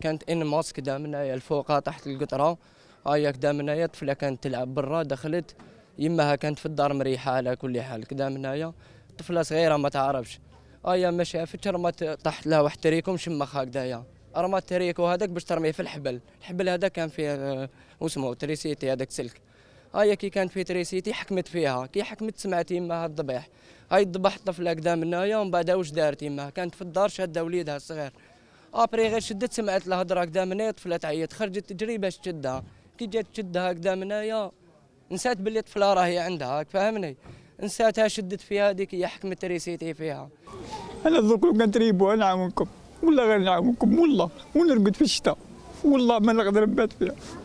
كانت ان ماسك دامنا الفوقه تحت القطره من دامنا طفله كانت تلعب برا دخلت يماها كانت في الدار مريحه على كل حال كدا من هنايا طفله صغيره ما تعرفش ايا ما شافتش رمات طاحت لها واحد التريكو مشمخ هكذايا رمات التريكو هذاك باش ترميه في الحبل الحبل هذا كان فيه آه، وسمو تريسيتي هذاك سلك هيا كي كانت في تريسيتي حكمت فيها كي حكمت سمعت يماها الضبيح هاي ذبحت طفله كدا من هنايا ومن بعد واش دارت يماها كانت في الدار شاده وليدها الصغير ابري غير شدت سمعت الهضره هكذا مني طفله تعيط خرجت تجري باش تشدها كي جات تشدها هكذا منايا نسات باللي طفله راهي عندها فهمني نساتها شدت فيها هذيك هي حكمت ريسيتي فيها انا دوك لو كان تريبو نعاونكم والله غير نعاونكم والله ونرقد في الشتاء والله ما نقدر نبات فيها